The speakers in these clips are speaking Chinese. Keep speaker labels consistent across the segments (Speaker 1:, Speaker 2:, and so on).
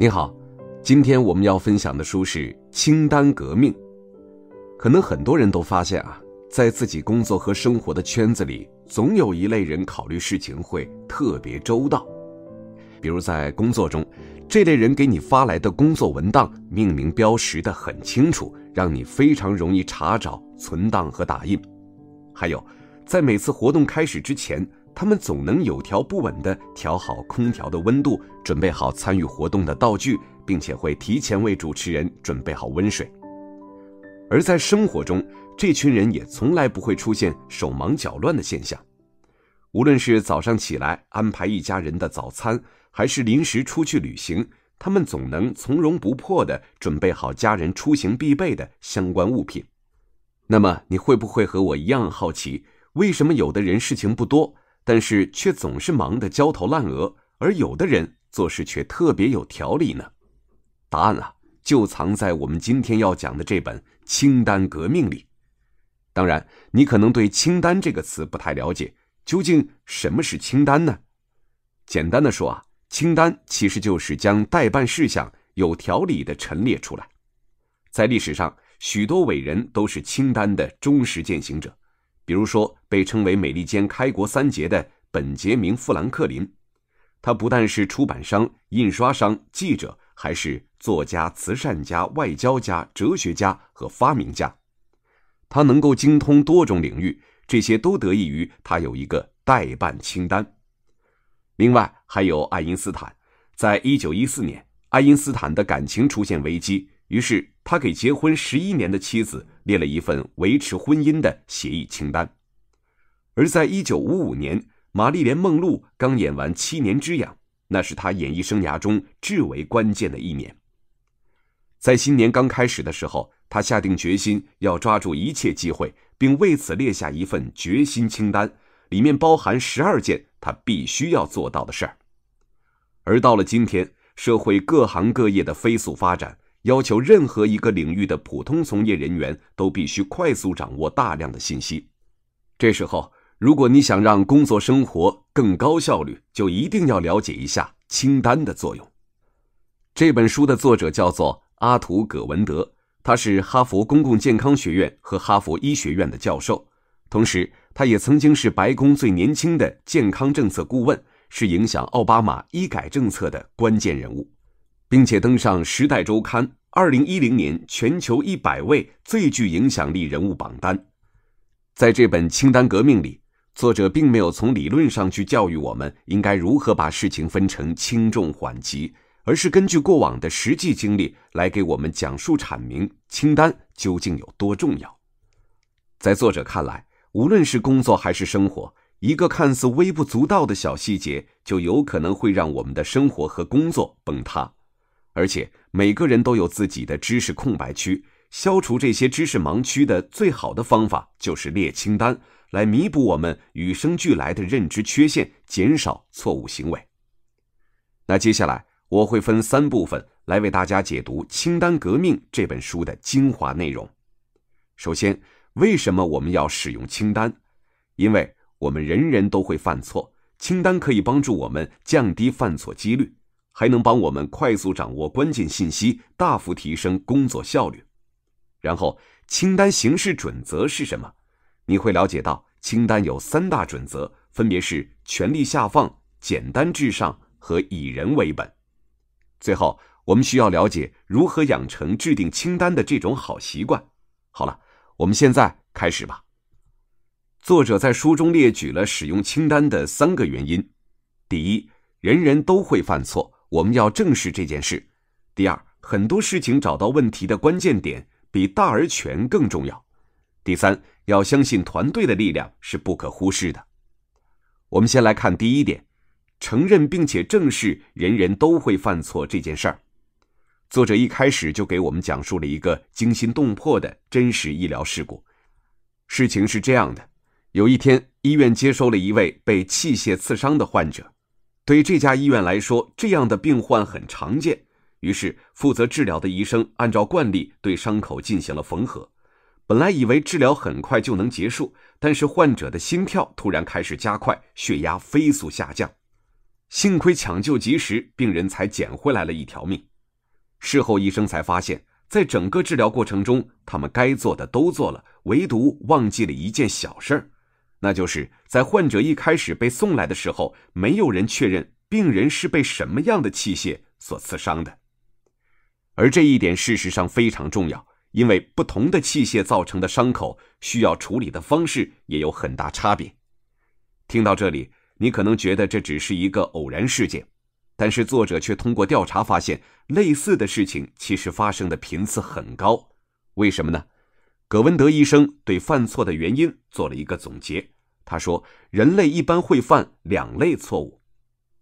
Speaker 1: 你好，今天我们要分享的书是《清单革命》。可能很多人都发现啊，在自己工作和生活的圈子里，总有一类人考虑事情会特别周到。比如在工作中，这类人给你发来的工作文档命名标识得很清楚，让你非常容易查找、存档和打印。还有，在每次活动开始之前。他们总能有条不紊地调好空调的温度，准备好参与活动的道具，并且会提前为主持人准备好温水。而在生活中，这群人也从来不会出现手忙脚乱的现象。无论是早上起来安排一家人的早餐，还是临时出去旅行，他们总能从容不迫地准备好家人出行必备的相关物品。那么，你会不会和我一样好奇，为什么有的人事情不多？但是却总是忙得焦头烂额，而有的人做事却特别有条理呢？答案啊，就藏在我们今天要讲的这本《清单革命》里。当然，你可能对“清单”这个词不太了解，究竟什么是清单呢？简单的说啊，清单其实就是将待办事项有条理的陈列出来。在历史上，许多伟人都是清单的忠实践行者。比如说，被称为美利坚开国三杰的本杰明·富兰克林，他不但是出版商、印刷商、记者，还是作家、慈善家、外交家、哲学家和发明家。他能够精通多种领域，这些都得益于他有一个代办清单。另外，还有爱因斯坦，在一九一四年，爱因斯坦的感情出现危机，于是。他给结婚十一年的妻子列了一份维持婚姻的协议清单，而在一九五五年，玛丽莲·梦露刚演完《七年之痒》，那是她演艺生涯中至为关键的一年。在新年刚开始的时候，他下定决心要抓住一切机会，并为此列下一份决心清单，里面包含十二件他必须要做到的事儿。而到了今天，社会各行各业的飞速发展。要求任何一个领域的普通从业人员都必须快速掌握大量的信息。这时候，如果你想让工作生活更高效率，就一定要了解一下清单的作用。这本书的作者叫做阿图·葛文德，他是哈佛公共健康学院和哈佛医学院的教授，同时，他也曾经是白宫最年轻的健康政策顾问，是影响奥巴马医改政策的关键人物，并且登上《时代周刊》。二零一零年全球一百位最具影响力人物榜单，在这本清单革命里，作者并没有从理论上去教育我们应该如何把事情分成轻重缓急，而是根据过往的实际经历来给我们讲述阐明清单究竟有多重要。在作者看来，无论是工作还是生活，一个看似微不足道的小细节，就有可能会让我们的生活和工作崩塌。而且每个人都有自己的知识空白区，消除这些知识盲区的最好的方法就是列清单，来弥补我们与生俱来的认知缺陷，减少错误行为。那接下来我会分三部分来为大家解读《清单革命》这本书的精华内容。首先，为什么我们要使用清单？因为我们人人都会犯错，清单可以帮助我们降低犯错几率。还能帮我们快速掌握关键信息，大幅提升工作效率。然后，清单形式准则是什么？你会了解到清单有三大准则，分别是权力下放、简单至上和以人为本。最后，我们需要了解如何养成制定清单的这种好习惯。好了，我们现在开始吧。作者在书中列举了使用清单的三个原因：第一，人人都会犯错。我们要正视这件事。第二，很多事情找到问题的关键点比大而全更重要。第三，要相信团队的力量是不可忽视的。我们先来看第一点：承认并且正视人人都会犯错这件事儿。作者一开始就给我们讲述了一个惊心动魄的真实医疗事故。事情是这样的：有一天，医院接收了一位被器械刺伤的患者。对这家医院来说，这样的病患很常见。于是，负责治疗的医生按照惯例对伤口进行了缝合。本来以为治疗很快就能结束，但是患者的心跳突然开始加快，血压飞速下降。幸亏抢救及时，病人才捡回来了一条命。事后，医生才发现，在整个治疗过程中，他们该做的都做了，唯独忘记了一件小事儿。那就是在患者一开始被送来的时候，没有人确认病人是被什么样的器械所刺伤的，而这一点事实上非常重要，因为不同的器械造成的伤口需要处理的方式也有很大差别。听到这里，你可能觉得这只是一个偶然事件，但是作者却通过调查发现，类似的事情其实发生的频次很高。为什么呢？葛文德医生对犯错的原因做了一个总结。他说：“人类一般会犯两类错误，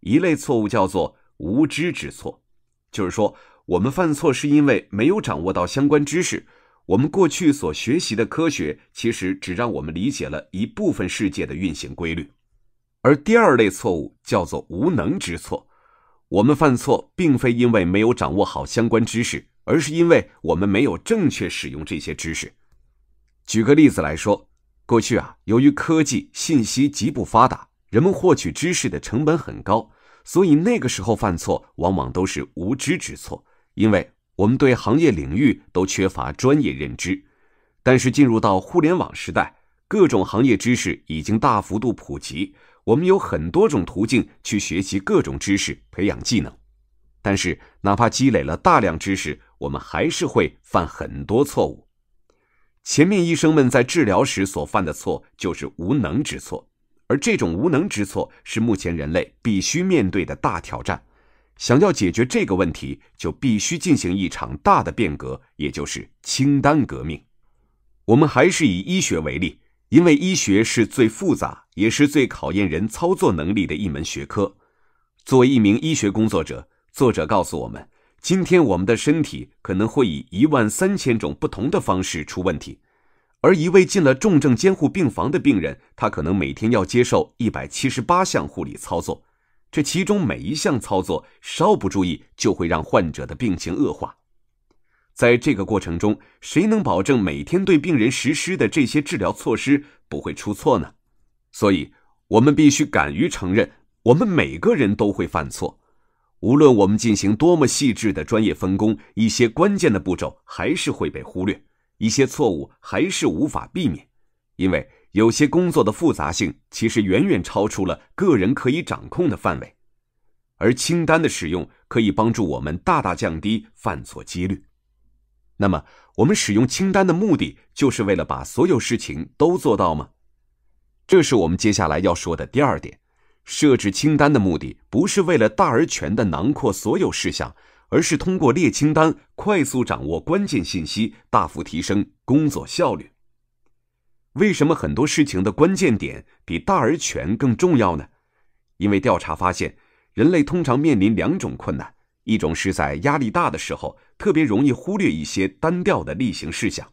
Speaker 1: 一类错误叫做无知之错，就是说我们犯错是因为没有掌握到相关知识。我们过去所学习的科学，其实只让我们理解了一部分世界的运行规律。而第二类错误叫做无能之错，我们犯错并非因为没有掌握好相关知识，而是因为我们没有正确使用这些知识。”举个例子来说，过去啊，由于科技信息极不发达，人们获取知识的成本很高，所以那个时候犯错往往都是无知之错，因为我们对行业领域都缺乏专业认知。但是进入到互联网时代，各种行业知识已经大幅度普及，我们有很多种途径去学习各种知识、培养技能。但是哪怕积累了大量知识，我们还是会犯很多错误。前面医生们在治疗时所犯的错，就是无能之错，而这种无能之错是目前人类必须面对的大挑战。想要解决这个问题，就必须进行一场大的变革，也就是清单革命。我们还是以医学为例，因为医学是最复杂，也是最考验人操作能力的一门学科。作为一名医学工作者，作者告诉我们。今天，我们的身体可能会以一万三千种不同的方式出问题，而一位进了重症监护病房的病人，他可能每天要接受一百七十八项护理操作，这其中每一项操作稍不注意，就会让患者的病情恶化。在这个过程中，谁能保证每天对病人实施的这些治疗措施不会出错呢？所以，我们必须敢于承认，我们每个人都会犯错。无论我们进行多么细致的专业分工，一些关键的步骤还是会被忽略，一些错误还是无法避免。因为有些工作的复杂性其实远远超出了个人可以掌控的范围，而清单的使用可以帮助我们大大降低犯错几率。那么，我们使用清单的目的就是为了把所有事情都做到吗？这是我们接下来要说的第二点。设置清单的目的不是为了大而全的囊括所有事项，而是通过列清单快速掌握关键信息，大幅提升工作效率。为什么很多事情的关键点比大而全更重要呢？因为调查发现，人类通常面临两种困难：一种是在压力大的时候，特别容易忽略一些单调的例行事项；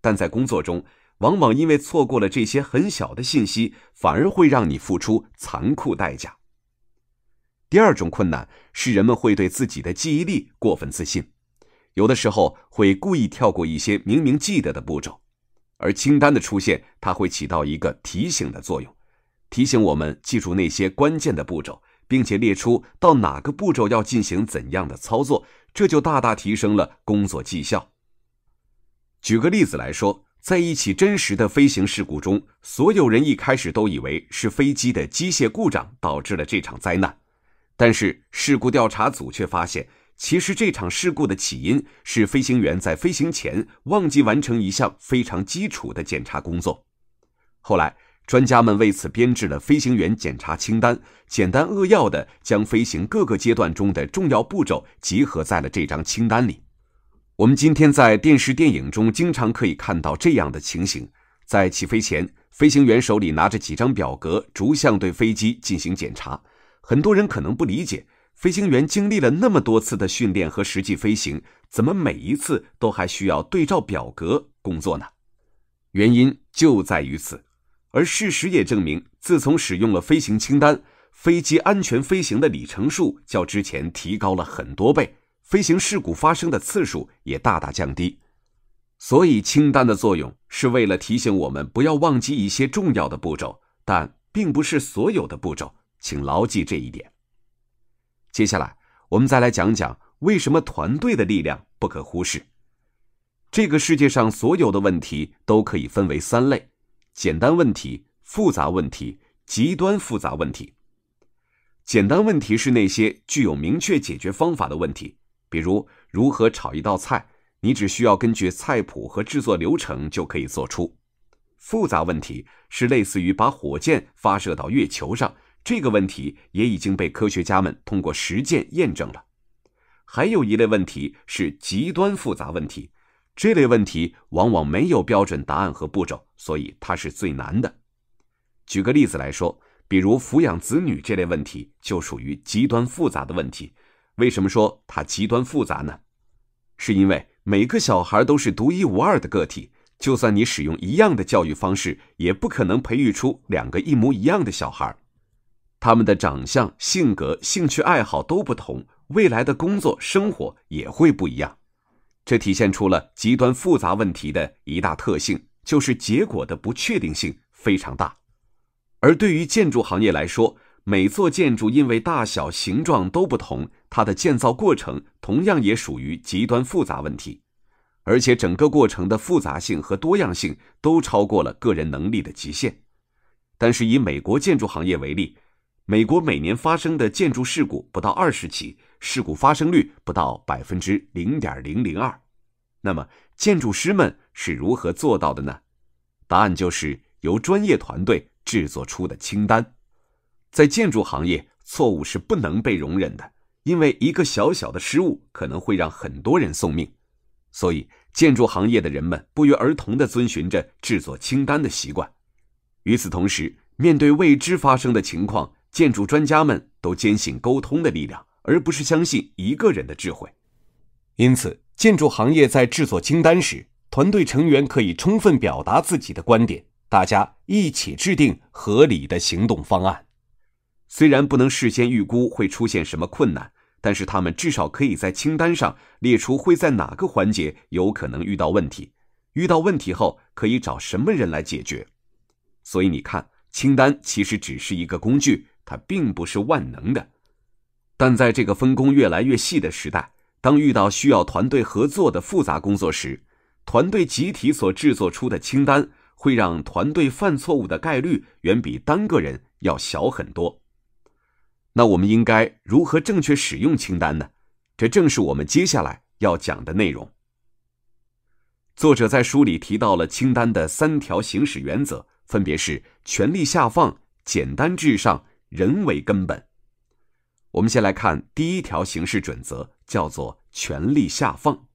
Speaker 1: 但在工作中。往往因为错过了这些很小的信息，反而会让你付出残酷代价。第二种困难是人们会对自己的记忆力过分自信，有的时候会故意跳过一些明明记得的步骤，而清单的出现，它会起到一个提醒的作用，提醒我们记住那些关键的步骤，并且列出到哪个步骤要进行怎样的操作，这就大大提升了工作绩效。举个例子来说。在一起真实的飞行事故中，所有人一开始都以为是飞机的机械故障导致了这场灾难，但是事故调查组却发现，其实这场事故的起因是飞行员在飞行前忘记完成一项非常基础的检查工作。后来，专家们为此编制了飞行员检查清单，简单扼要的将飞行各个阶段中的重要步骤集合在了这张清单里。我们今天在电视电影中经常可以看到这样的情形：在起飞前，飞行员手里拿着几张表格，逐项对飞机进行检查。很多人可能不理解，飞行员经历了那么多次的训练和实际飞行，怎么每一次都还需要对照表格工作呢？原因就在于此。而事实也证明，自从使用了飞行清单，飞机安全飞行的里程数较之前提高了很多倍。飞行事故发生的次数也大大降低，所以清单的作用是为了提醒我们不要忘记一些重要的步骤，但并不是所有的步骤，请牢记这一点。接下来，我们再来讲讲为什么团队的力量不可忽视。这个世界上所有的问题都可以分为三类：简单问题、复杂问题、极端复杂问题。简单问题是那些具有明确解决方法的问题。比如如何炒一道菜，你只需要根据菜谱和制作流程就可以做出。复杂问题是类似于把火箭发射到月球上，这个问题也已经被科学家们通过实践验证了。还有一类问题是极端复杂问题，这类问题往往没有标准答案和步骤，所以它是最难的。举个例子来说，比如抚养子女这类问题就属于极端复杂的问题。为什么说它极端复杂呢？是因为每个小孩都是独一无二的个体，就算你使用一样的教育方式，也不可能培育出两个一模一样的小孩。他们的长相、性格、兴趣爱好都不同，未来的工作、生活也会不一样。这体现出了极端复杂问题的一大特性，就是结果的不确定性非常大。而对于建筑行业来说，每座建筑因为大小、形状都不同。它的建造过程同样也属于极端复杂问题，而且整个过程的复杂性和多样性都超过了个人能力的极限。但是以美国建筑行业为例，美国每年发生的建筑事故不到二十起，事故发生率不到百分之零点零零二。那么建筑师们是如何做到的呢？答案就是由专业团队制作出的清单。在建筑行业，错误是不能被容忍的。因为一个小小的失误可能会让很多人送命，所以建筑行业的人们不约而同地遵循着制作清单的习惯。与此同时，面对未知发生的情况，建筑专家们都坚信沟通的力量，而不是相信一个人的智慧。因此，建筑行业在制作清单时，团队成员可以充分表达自己的观点，大家一起制定合理的行动方案。虽然不能事先预估会出现什么困难。但是他们至少可以在清单上列出会在哪个环节有可能遇到问题，遇到问题后可以找什么人来解决。所以你看，清单其实只是一个工具，它并不是万能的。但在这个分工越来越细的时代，当遇到需要团队合作的复杂工作时，团队集体所制作出的清单会让团队犯错误的概率远比单个人要小很多。那我们应该如何正确使用清单呢？这正是我们接下来要讲的内容。作者在书里提到了清单的三条行使原则，分别是权力下放、简单至上、人为根本。我们先来看第一条行事准则，叫做权力下放。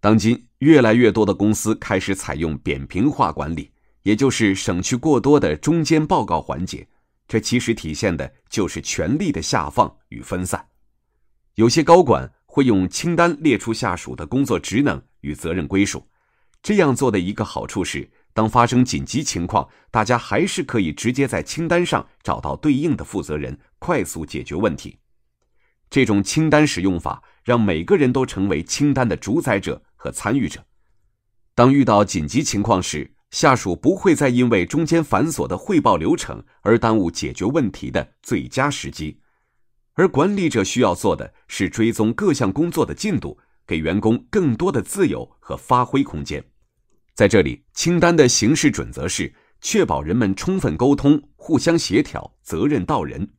Speaker 1: 当今越来越多的公司开始采用扁平化管理，也就是省去过多的中间报告环节。这其实体现的就是权力的下放与分散。有些高管会用清单列出下属的工作职能与责任归属。这样做的一个好处是，当发生紧急情况，大家还是可以直接在清单上找到对应的负责人，快速解决问题。这种清单使用法让每个人都成为清单的主宰者和参与者。当遇到紧急情况时，下属不会再因为中间繁琐的汇报流程而耽误解决问题的最佳时机，而管理者需要做的是追踪各项工作的进度，给员工更多的自由和发挥空间。在这里，清单的形式准则是确保人们充分沟通、互相协调、责任到人。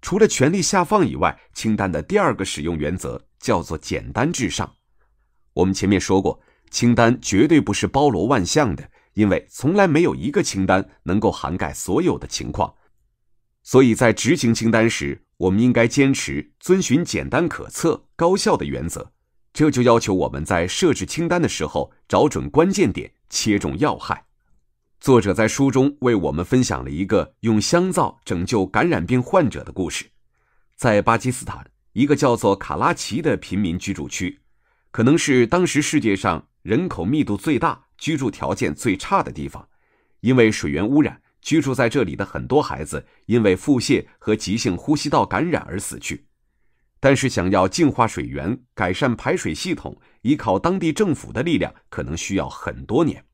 Speaker 1: 除了权力下放以外，清单的第二个使用原则叫做简单至上。我们前面说过，清单绝对不是包罗万象的。因为从来没有一个清单能够涵盖所有的情况，所以在执行清单时，我们应该坚持遵循简单、可测、高效的原则。这就要求我们在设置清单的时候，找准关键点，切中要害。作者在书中为我们分享了一个用香皂拯救感染病患者的故事。在巴基斯坦，一个叫做卡拉奇的贫民居住区，可能是当时世界上人口密度最大。居住条件最差的地方，因为水源污染，居住在这里的很多孩子因为腹泻和急性呼吸道感染而死去。但是，想要净化水源、改善排水系统，依靠当地政府的力量可能需要很多年。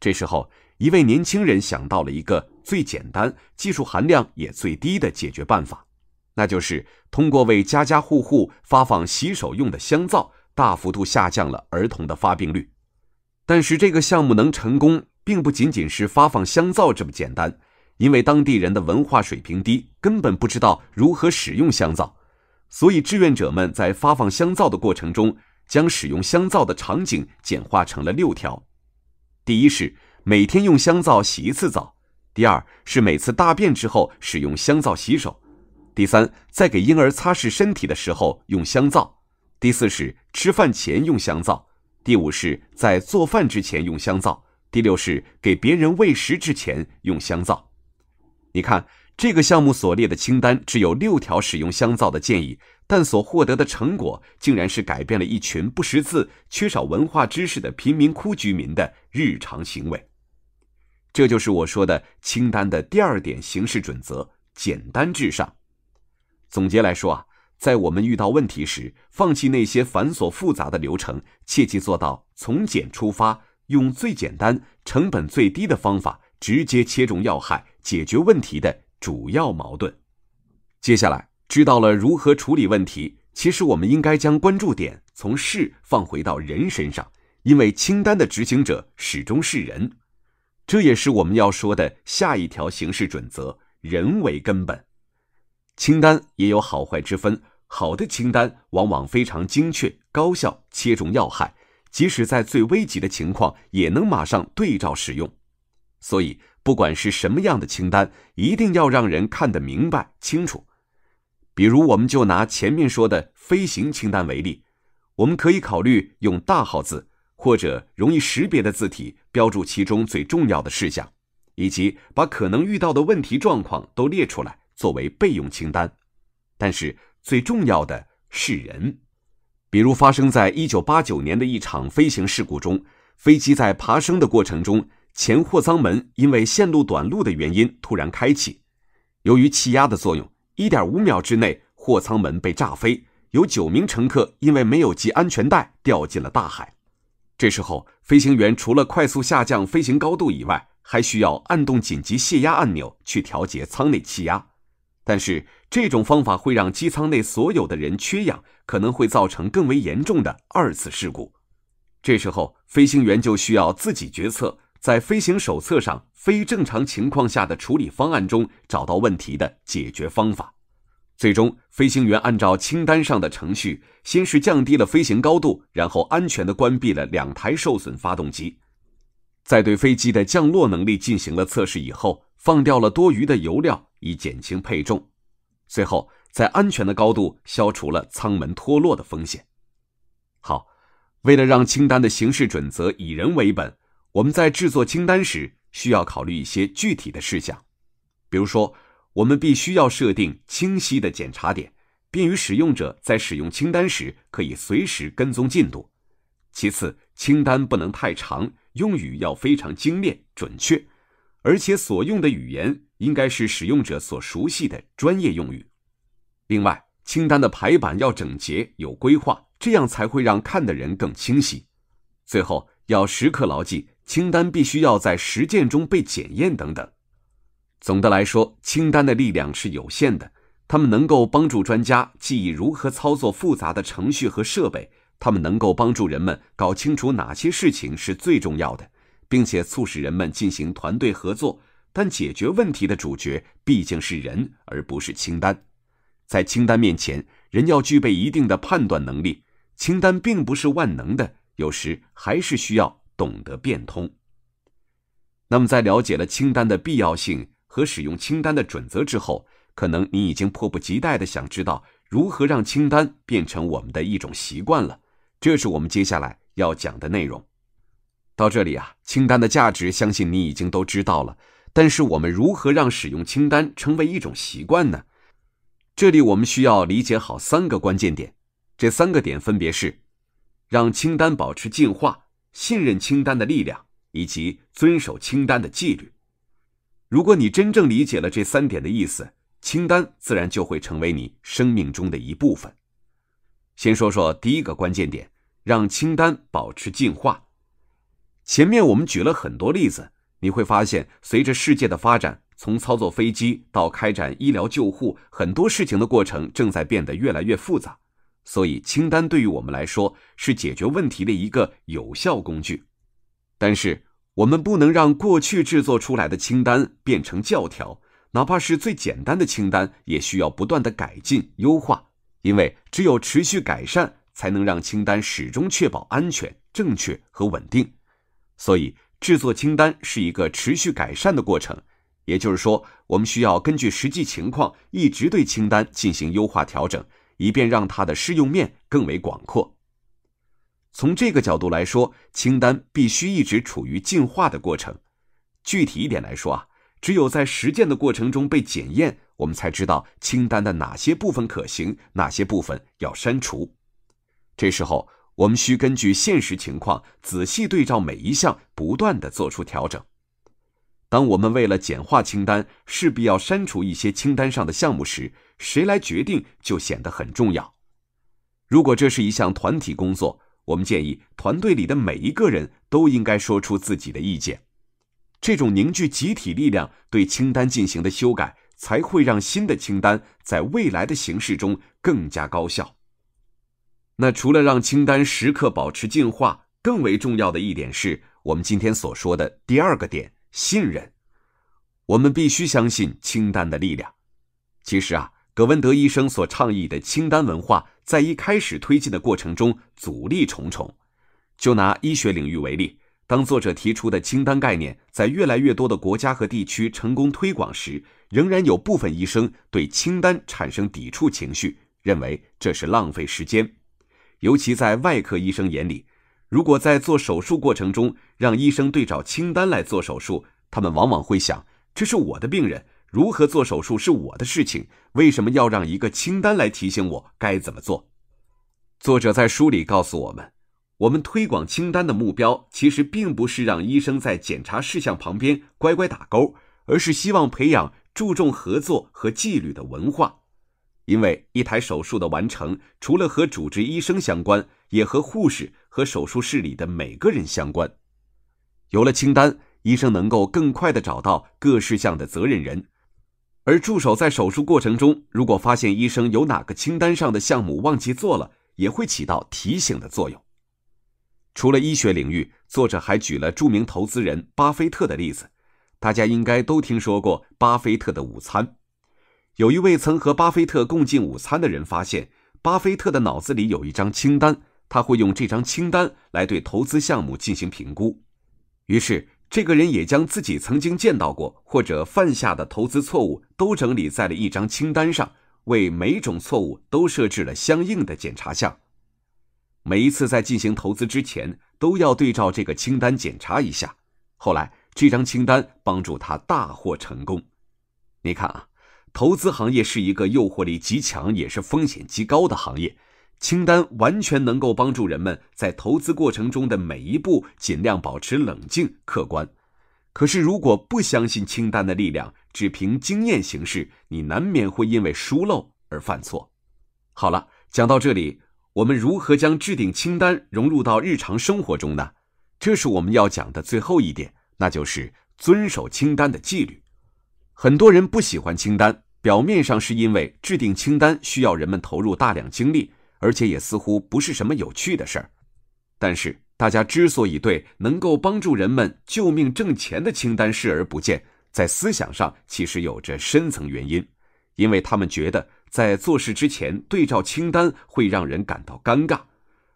Speaker 1: 这时候，一位年轻人想到了一个最简单、技术含量也最低的解决办法，那就是通过为家家户户发放洗手用的香皂，大幅度下降了儿童的发病率。但是这个项目能成功，并不仅仅是发放香皂这么简单，因为当地人的文化水平低，根本不知道如何使用香皂，所以志愿者们在发放香皂的过程中，将使用香皂的场景简化成了六条：第一是每天用香皂洗一次澡；第二是每次大便之后使用香皂洗手；第三在给婴儿擦拭身体的时候用香皂；第四是吃饭前用香皂。第五是在做饭之前用香皂。第六是给别人喂食之前用香皂。你看，这个项目所列的清单只有六条使用香皂的建议，但所获得的成果竟然是改变了一群不识字、缺少文化知识的贫民窟居民的日常行为。这就是我说的清单的第二点行事准则：简单至上。总结来说啊。在我们遇到问题时，放弃那些繁琐复杂的流程，切记做到从简出发，用最简单、成本最低的方法，直接切中要害，解决问题的主要矛盾。接下来，知道了如何处理问题，其实我们应该将关注点从事放回到人身上，因为清单的执行者始终是人，这也是我们要说的下一条行事准则：人为根本。清单也有好坏之分。好的清单往往非常精确、高效，切中要害，即使在最危急的情况，也能马上对照使用。所以，不管是什么样的清单，一定要让人看得明白、清楚。比如，我们就拿前面说的飞行清单为例，我们可以考虑用大号字或者容易识别的字体标注其中最重要的事项，以及把可能遇到的问题状况都列出来作为备用清单。但是，最重要的是人，比如发生在一九八九年的一场飞行事故中，飞机在爬升的过程中，前货舱门因为线路短路的原因突然开启，由于气压的作用，一点五秒之内货舱门被炸飞，有九名乘客因为没有系安全带掉进了大海。这时候，飞行员除了快速下降飞行高度以外，还需要按动紧急泄压按钮去调节舱内气压，但是。这种方法会让机舱内所有的人缺氧，可能会造成更为严重的二次事故。这时候，飞行员就需要自己决策，在飞行手册上非正常情况下的处理方案中找到问题的解决方法。最终，飞行员按照清单上的程序，先是降低了飞行高度，然后安全的关闭了两台受损发动机，在对飞机的降落能力进行了测试以后，放掉了多余的油料，以减轻配重。最后，在安全的高度消除了舱门脱落的风险。好，为了让清单的形式准则以人为本，我们在制作清单时需要考虑一些具体的事项，比如说，我们必须要设定清晰的检查点，便于使用者在使用清单时可以随时跟踪进度。其次，清单不能太长，用语要非常精炼准确，而且所用的语言。应该是使用者所熟悉的专业用语。另外，清单的排版要整洁、有规划，这样才会让看的人更清晰。最后，要时刻牢记，清单必须要在实践中被检验等等。总的来说，清单的力量是有限的，他们能够帮助专家记忆如何操作复杂的程序和设备，他们能够帮助人们搞清楚哪些事情是最重要的，并且促使人们进行团队合作。但解决问题的主角毕竟是人，而不是清单。在清单面前，人要具备一定的判断能力。清单并不是万能的，有时还是需要懂得变通。那么，在了解了清单的必要性和使用清单的准则之后，可能你已经迫不及待的想知道如何让清单变成我们的一种习惯了。这是我们接下来要讲的内容。到这里啊，清单的价值，相信你已经都知道了。但是我们如何让使用清单成为一种习惯呢？这里我们需要理解好三个关键点，这三个点分别是：让清单保持进化、信任清单的力量，以及遵守清单的纪律。如果你真正理解了这三点的意思，清单自然就会成为你生命中的一部分。先说说第一个关键点，让清单保持进化。前面我们举了很多例子。你会发现，随着世界的发展，从操作飞机到开展医疗救护，很多事情的过程正在变得越来越复杂。所以，清单对于我们来说是解决问题的一个有效工具。但是，我们不能让过去制作出来的清单变成教条，哪怕是最简单的清单，也需要不断的改进优化。因为只有持续改善，才能让清单始终确保安全、正确和稳定。所以。制作清单是一个持续改善的过程，也就是说，我们需要根据实际情况，一直对清单进行优化调整，以便让它的适用面更为广阔。从这个角度来说，清单必须一直处于进化的过程。具体一点来说啊，只有在实践的过程中被检验，我们才知道清单的哪些部分可行，哪些部分要删除。这时候。我们需根据现实情况仔细对照每一项，不断的做出调整。当我们为了简化清单，势必要删除一些清单上的项目时，谁来决定就显得很重要。如果这是一项团体工作，我们建议团队里的每一个人都应该说出自己的意见。这种凝聚集体力量对清单进行的修改，才会让新的清单在未来的形式中更加高效。那除了让清单时刻保持进化，更为重要的一点是我们今天所说的第二个点：信任。我们必须相信清单的力量。其实啊，葛文德医生所倡议的清单文化，在一开始推进的过程中阻力重重。就拿医学领域为例，当作者提出的清单概念在越来越多的国家和地区成功推广时，仍然有部分医生对清单产生抵触情绪，认为这是浪费时间。尤其在外科医生眼里，如果在做手术过程中让医生对照清单来做手术，他们往往会想：这是我的病人，如何做手术是我的事情，为什么要让一个清单来提醒我该怎么做？作者在书里告诉我们：我们推广清单的目标，其实并不是让医生在检查事项旁边乖乖打勾，而是希望培养注重合作和纪律的文化。因为一台手术的完成，除了和主治医生相关，也和护士和手术室里的每个人相关。有了清单，医生能够更快的找到各事项的责任人，而助手在手术过程中，如果发现医生有哪个清单上的项目忘记做了，也会起到提醒的作用。除了医学领域，作者还举了著名投资人巴菲特的例子，大家应该都听说过巴菲特的午餐。有一位曾和巴菲特共进午餐的人发现，巴菲特的脑子里有一张清单，他会用这张清单来对投资项目进行评估。于是，这个人也将自己曾经见到过或者犯下的投资错误都整理在了一张清单上，为每种错误都设置了相应的检查项。每一次在进行投资之前，都要对照这个清单检查一下。后来，这张清单帮助他大获成功。你看啊。投资行业是一个诱惑力极强，也是风险极高的行业。清单完全能够帮助人们在投资过程中的每一步尽量保持冷静、客观。可是，如果不相信清单的力量，只凭经验行事，你难免会因为疏漏而犯错。好了，讲到这里，我们如何将制定清单融入到日常生活中呢？这是我们要讲的最后一点，那就是遵守清单的纪律。很多人不喜欢清单，表面上是因为制定清单需要人们投入大量精力，而且也似乎不是什么有趣的事儿。但是，大家之所以对能够帮助人们救命挣钱的清单视而不见，在思想上其实有着深层原因，因为他们觉得在做事之前对照清单会让人感到尴尬，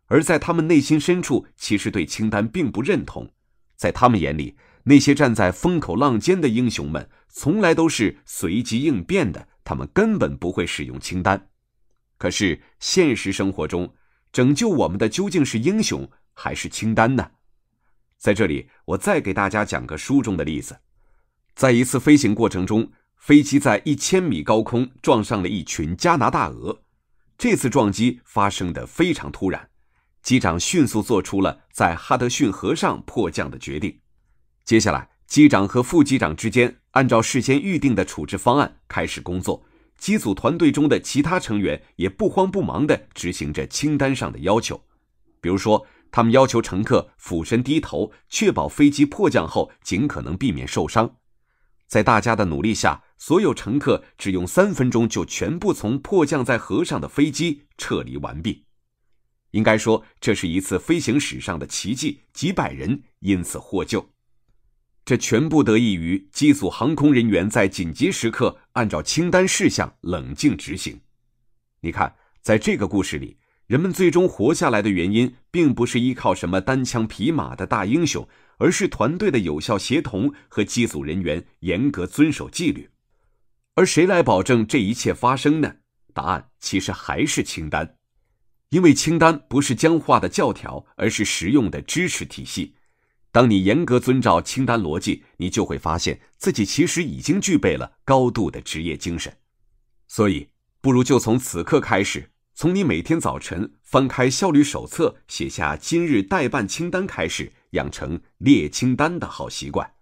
Speaker 1: 而在他们内心深处，其实对清单并不认同，在他们眼里。那些站在风口浪尖的英雄们，从来都是随机应变的，他们根本不会使用清单。可是现实生活中，拯救我们的究竟是英雄还是清单呢？在这里，我再给大家讲个书中的例子：在一次飞行过程中，飞机在一千米高空撞上了一群加拿大鹅。这次撞击发生的非常突然，机长迅速做出了在哈德逊河上迫降的决定。接下来，机长和副机长之间按照事先预定的处置方案开始工作。机组团队中的其他成员也不慌不忙地执行着清单上的要求，比如说，他们要求乘客俯身低头，确保飞机迫降后尽可能避免受伤。在大家的努力下，所有乘客只用三分钟就全部从迫降在河上的飞机撤离完毕。应该说，这是一次飞行史上的奇迹，几百人因此获救。这全部得益于机组航空人员在紧急时刻按照清单事项冷静执行。你看，在这个故事里，人们最终活下来的原因，并不是依靠什么单枪匹马的大英雄，而是团队的有效协同和机组人员严格遵守纪律。而谁来保证这一切发生呢？答案其实还是清单，因为清单不是僵化的教条，而是实用的知识体系。当你严格遵照清单逻辑，你就会发现自己其实已经具备了高度的职业精神。所以，不如就从此刻开始，从你每天早晨翻开效率手册，写下今日待办清单开始，养成列清单的好习惯，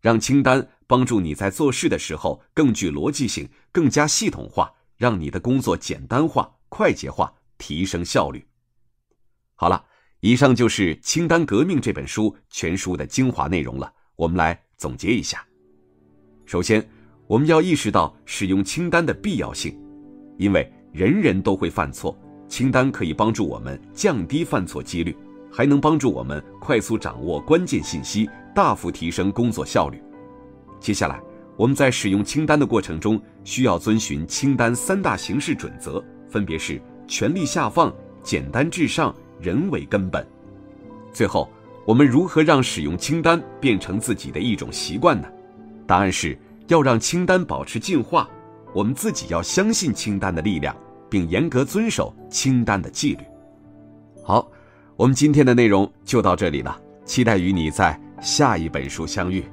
Speaker 1: 让清单帮助你在做事的时候更具逻辑性、更加系统化，让你的工作简单化、快捷化，提升效率。好了。以上就是《清单革命》这本书全书的精华内容了。我们来总结一下：首先，我们要意识到使用清单的必要性，因为人人都会犯错，清单可以帮助我们降低犯错几率，还能帮助我们快速掌握关键信息，大幅提升工作效率。接下来，我们在使用清单的过程中，需要遵循清单三大形式准则，分别是权力下放、简单至上。人为根本。最后，我们如何让使用清单变成自己的一种习惯呢？答案是要让清单保持进化，我们自己要相信清单的力量，并严格遵守清单的纪律。好，我们今天的内容就到这里了，期待与你在下一本书相遇。